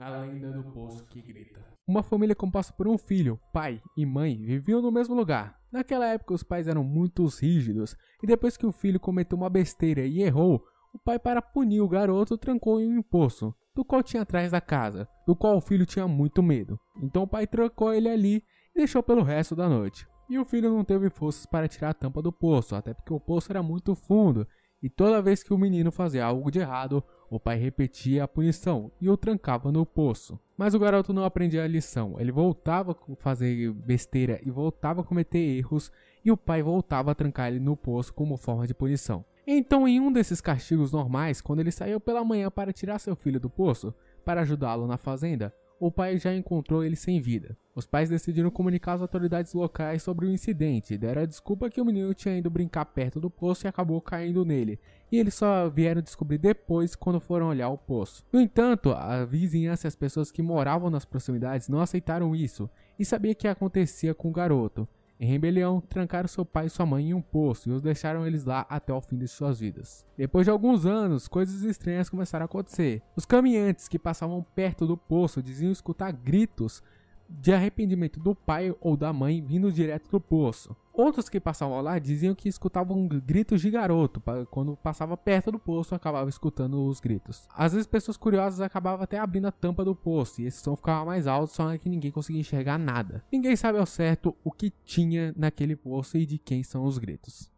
A lenda do poço que grita. Uma família composta por um filho, pai e mãe viviam no mesmo lugar. Naquela época, os pais eram muito rígidos, e depois que o filho cometeu uma besteira e errou, o pai, para punir o garoto, trancou em um poço, do qual tinha atrás da casa, do qual o filho tinha muito medo. Então o pai trancou ele ali e deixou pelo resto da noite. E o filho não teve forças para tirar a tampa do poço, até porque o poço era muito fundo, e toda vez que o menino fazia algo de errado, o pai repetia a punição e o trancava no poço. Mas o garoto não aprendia a lição. Ele voltava a fazer besteira e voltava a cometer erros, e o pai voltava a trancar ele no poço como forma de punição. Então, em um desses castigos normais, quando ele saiu pela manhã para tirar seu filho do poço, para ajudá-lo na fazenda, o pai já encontrou ele sem vida. Os pais decidiram comunicar às autoridades locais sobre o incidente, deram a desculpa que o menino tinha ido brincar perto do poço e acabou caindo nele, e eles só vieram descobrir depois quando foram olhar o poço. No entanto, a vizinhança e as pessoas que moravam nas proximidades não aceitaram isso e sabiam que acontecia com o garoto. Em rebelião, trancaram seu pai e sua mãe em um poço e os deixaram eles lá até o fim de suas vidas. Depois de alguns anos, coisas estranhas começaram a acontecer. Os caminhantes que passavam perto do poço diziam escutar gritos de arrependimento do pai ou da mãe vindo direto do poço. Outros que passavam lá diziam que escutavam gritos de garoto, quando passava perto do poço acabava escutando os gritos. Às vezes pessoas curiosas acabavam até abrindo a tampa do poço e esse som ficava mais alto, só que ninguém conseguia enxergar nada. Ninguém sabe ao certo o que tinha naquele poço e de quem são os gritos.